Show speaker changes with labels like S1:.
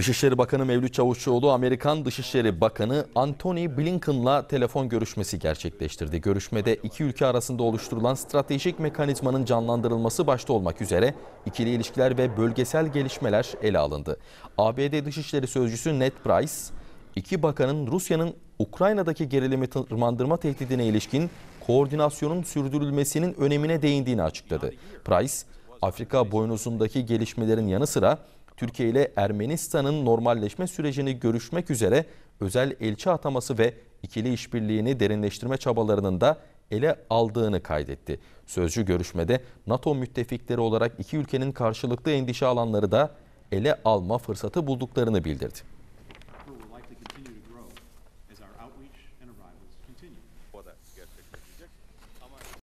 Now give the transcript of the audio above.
S1: Dışişleri Bakanı Mevlüt Çavuşçuoğlu, Amerikan Dışişleri Bakanı Antony Blinken'la telefon görüşmesi gerçekleştirdi. Görüşmede iki ülke arasında oluşturulan stratejik mekanizmanın canlandırılması başta olmak üzere ikili ilişkiler ve bölgesel gelişmeler ele alındı. ABD Dışişleri Sözcüsü Ned Price, iki bakanın Rusya'nın Ukrayna'daki gerilimi tırmandırma tehdidine ilişkin koordinasyonun sürdürülmesinin önemine değindiğini açıkladı. Price, Afrika boynuzundaki gelişmelerin yanı sıra Türkiye ile Ermenistan'ın normalleşme sürecini görüşmek üzere özel elçi ataması ve ikili işbirliğini derinleştirme çabalarının da ele aldığını kaydetti. Sözcü görüşmede NATO müttefikleri olarak iki ülkenin karşılıklı endişe alanları da ele alma fırsatı bulduklarını bildirdi.